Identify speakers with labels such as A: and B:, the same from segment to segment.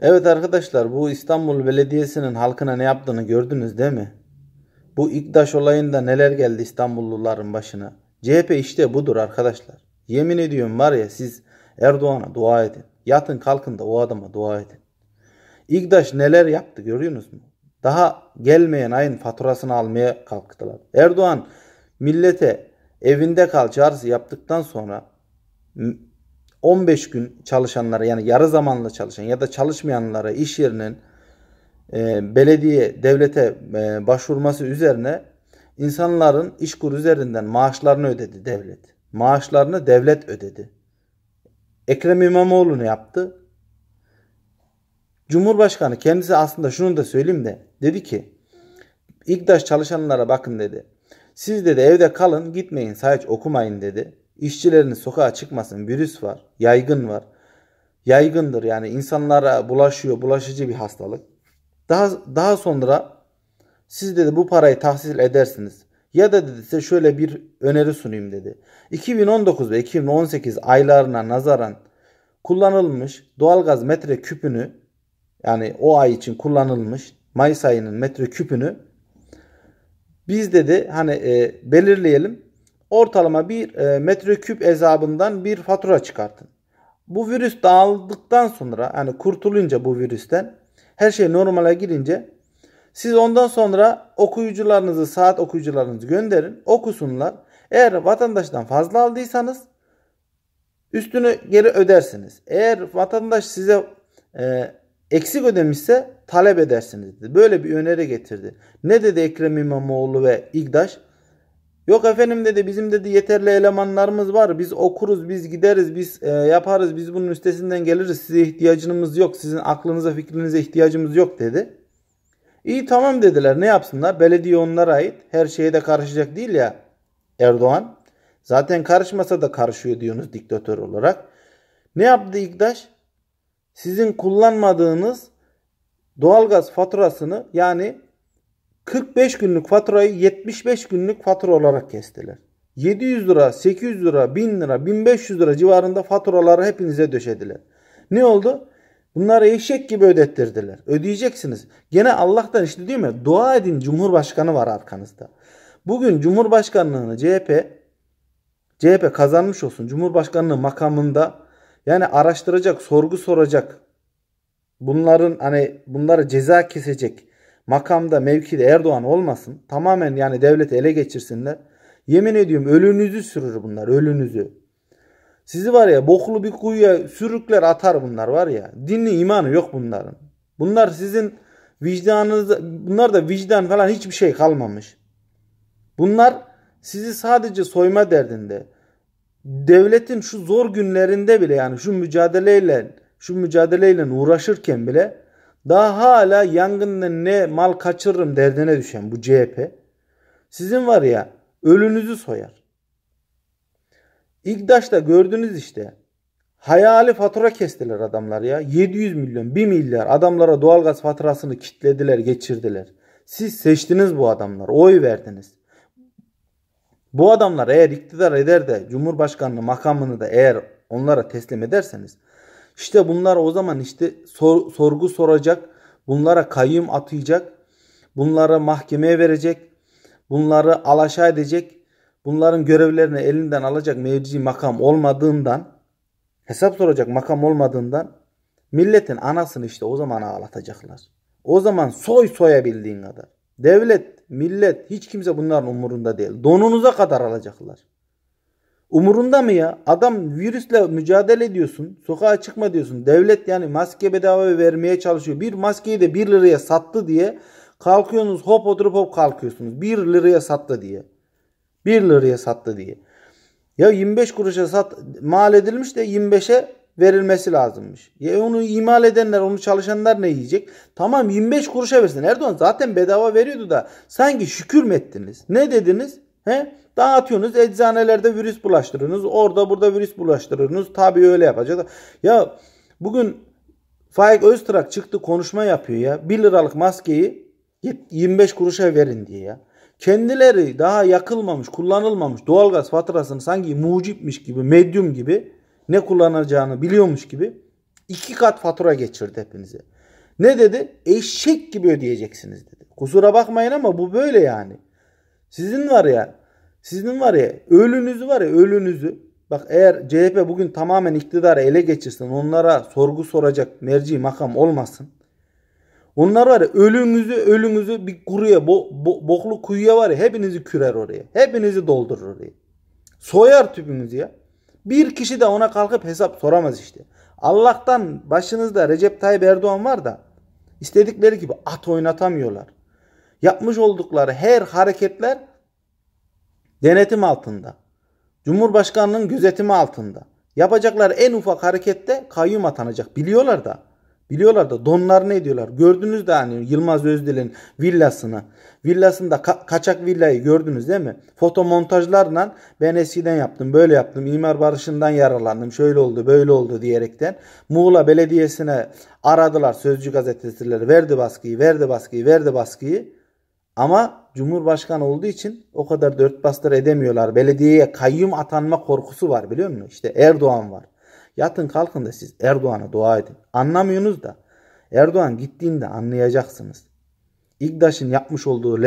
A: Evet arkadaşlar bu İstanbul Belediyesi'nin halkına ne yaptığını gördünüz değil mi? Bu İktaş olayında neler geldi İstanbulluların başına. CHP işte budur arkadaşlar. Yemin ediyorum var ya siz Erdoğan'a dua edin. Yatın kalkın da o adama dua edin. İkdaş neler yaptı görüyorsunuz mu? Daha gelmeyen ayın faturasını almaya kalktılar. Erdoğan millete evinde kal çağrısı yaptıktan sonra 15 gün çalışanlara yani yarı zamanlı çalışan ya da çalışmayanlara iş yerinin e, belediye, devlete e, başvurması üzerine insanların iş kur üzerinden maaşlarını ödedi devlet. Maaşlarını devlet ödedi. Ekrem İmamoğlu ne yaptı? Cumhurbaşkanı kendisi aslında şunu da söyleyeyim de dedi ki İGDAŞ çalışanlara bakın dedi. Siz dedi evde kalın gitmeyin sahiç okumayın dedi. İşçilerin sokağa çıkmasın. Virüs var. Yaygın var. Yaygındır yani insanlara bulaşıyor. Bulaşıcı bir hastalık. Daha, daha sonra siz dedi bu parayı tahsil edersiniz. Ya da dedi size şöyle bir öneri sunayım dedi. 2019 ve 2018 aylarına nazaran kullanılmış doğalgaz metre küpünü yani o ay için kullanılmış Mayıs ayının metre küpünü biz dedi hani e, belirleyelim ortalama bir e, metreküp ezabından bir fatura çıkartın. Bu virüs dağıldıktan sonra yani kurtulunca bu virüsten her şey normale girince siz ondan sonra okuyucularınızı saat okuyucularınızı gönderin okusunlar. Eğer vatandaştan fazla aldıysanız üstünü geri ödersiniz. Eğer vatandaş size e, eksik ödemişse talep edersiniz dedi. Böyle bir öneri getirdi. Ne dedi Ekrem İmamoğlu ve İgdaş? Yok efendim dedi bizim dedi yeterli elemanlarımız var. Biz okuruz, biz gideriz, biz e, yaparız, biz bunun üstesinden geliriz. Size ihtiyacımız yok. Sizin aklınıza, fikrinize ihtiyacımız yok dedi. İyi tamam dediler. Ne yapsınlar? Belediye onlara ait. Her şeye de karışacak değil ya Erdoğan. Zaten karışmasa da karışıyor diyorsunuz diktatör olarak. Ne yaptı İktaş? Sizin kullanmadığınız doğalgaz faturasını yani 45 günlük faturayı 75 günlük fatura olarak kestiler. 700 lira, 800 lira, 1000 lira, 1500 lira civarında faturaları hepinize döşediler. Ne oldu? Bunları eşek gibi ödettirdiler. Ödeyeceksiniz. Gene Allah'tan işte değil mi? Dua edin Cumhurbaşkanı var arkanızda. Bugün Cumhurbaşkanlığını CHP CHP kazanmış olsun. Cumhurbaşkanlığı makamında yani araştıracak, sorgu soracak. Bunların hani bunları ceza kesecek makamda mevkide Erdoğan olmasın. Tamamen yani devleti ele geçirsinler. Yemin ediyorum ölünüzü sürür bunlar ölünüzü. Sizi var ya boklu bir kuyuya sürükler atar bunlar var ya. Dinli imanı yok bunların. Bunlar sizin vicdanınız bunlar da vicdan falan hiçbir şey kalmamış. Bunlar sizi sadece soyma derdinde. Devletin şu zor günlerinde bile yani şu mücadeleyle şu mücadeleyle uğraşırken bile daha hala yangında ne mal kaçırırım derdine düşen bu CHP. Sizin var ya ölünüzü soyar. İgdaş'ta gördünüz işte. Hayali fatura kestiler adamlar ya. 700 milyon 1 milyar adamlara doğalgaz faturasını kitlediler geçirdiler. Siz seçtiniz bu adamlar oy verdiniz. Bu adamlar eğer iktidar eder de Cumhurbaşkanlığı makamını da eğer onlara teslim ederseniz işte bunlar o zaman işte sor, sorgu soracak, bunlara kayyum atayacak, bunları mahkemeye verecek, bunları alaşağı edecek, bunların görevlerini elinden alacak mevcut makam olmadığından, hesap soracak makam olmadığından milletin anasını işte o zaman ağlatacaklar. O zaman soy soyabildiğin kadar. Devlet, millet hiç kimse bunların umurunda değil. Donunuza kadar alacaklar. Umurunda mı ya? Adam virüsle mücadele ediyorsun. Sokağa çıkma diyorsun. Devlet yani maske bedava vermeye çalışıyor. Bir maskeyi de 1 liraya sattı diye kalkıyorsunuz hop oturup hop kalkıyorsunuz. 1 liraya sattı diye. 1 liraya sattı diye. Ya 25 kuruşa sat mal edilmiş de 25'e verilmesi lazımmış. Ya onu imal edenler, onu çalışanlar ne yiyecek? Tamam 25 kuruşa versin. Erdoğan zaten bedava veriyordu da sanki şükür mü ettiniz? Ne dediniz? He? Dağıtıyorsunuz eczanelerde virüs bulaştırıyorsunuz. Orada burada virüs bulaştırıyorsunuz. Tabii öyle yapacak. Ya bugün Faik Öztrak çıktı konuşma yapıyor ya. 1 liralık maskeyi 25 kuruşa verin diye ya. Kendileri daha yakılmamış, kullanılmamış doğalgaz faturasını sanki mucipmiş gibi, medyum gibi ne kullanacağını biliyormuş gibi iki kat fatura geçirdi hepinize. Ne dedi? Eşek gibi ödeyeceksiniz dedi. Kusura bakmayın ama bu böyle yani. Sizin var ya sizin var ya ölünüzü var ya ölünüzü bak eğer CHP bugün tamamen iktidarı ele geçirsin onlara sorgu soracak merci makam olmasın. Onlar var ya ölünüzü ölünüzü bir kuruya bo, bo, boklu kuyuya var ya hepinizi kürer oraya. Hepinizi doldurur oraya. Soyar tüpünüzü ya. Bir kişi de ona kalkıp hesap soramaz işte. Allah'tan başınızda Recep Tayyip Erdoğan var da istedikleri gibi at oynatamıyorlar yapmış oldukları her hareketler denetim altında. Cumhurbaşkanının gözetimi altında. yapacaklar en ufak harekette kayyum atanacak. Biliyorlar da. Biliyorlar da Donlar ne diyorlar? Gördünüz de hani Yılmaz Özdil'in villasını. Villasında ka- kaçak villayı gördünüz değil mi? Foto montajlarla ben eskiden yaptım böyle yaptım. İmar barışından yararlandım. Şöyle oldu böyle oldu diyerekten. Muğla Belediyesi'ne aradılar Sözcü gazetecileri. Verdi baskıyı verdi baskıyı verdi baskıyı. Ama Cumhurbaşkanı olduğu için o kadar dört bastır edemiyorlar. Belediyeye kayyum atanma korkusu var biliyor musun? İşte Erdoğan var. Yatın kalkın da siz Erdoğan'a dua edin. Anlamıyorsunuz da Erdoğan gittiğinde anlayacaksınız. İgdaş'ın yapmış olduğu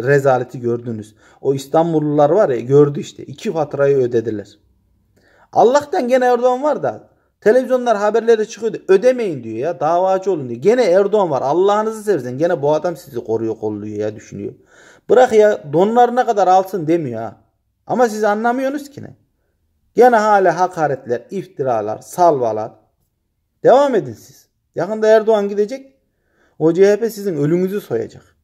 A: rezaleti gördünüz. O İstanbullular var ya gördü işte. iki faturayı ödediler. Allah'tan gene Erdoğan var da Televizyonlar haberleri çıkıyordu. Ödemeyin diyor ya. Davacı olun diyor. Gene Erdoğan var. Allah'ınızı seversen. Gene bu adam sizi koruyor kolluyor ya düşünüyor. Bırak ya donlarına kadar alsın demiyor ha. Ama siz anlamıyorsunuz ki ne. Gene hala hakaretler, iftiralar, salvalar. Devam edin siz. Yakında Erdoğan gidecek. O CHP sizin ölünüzü soyacak.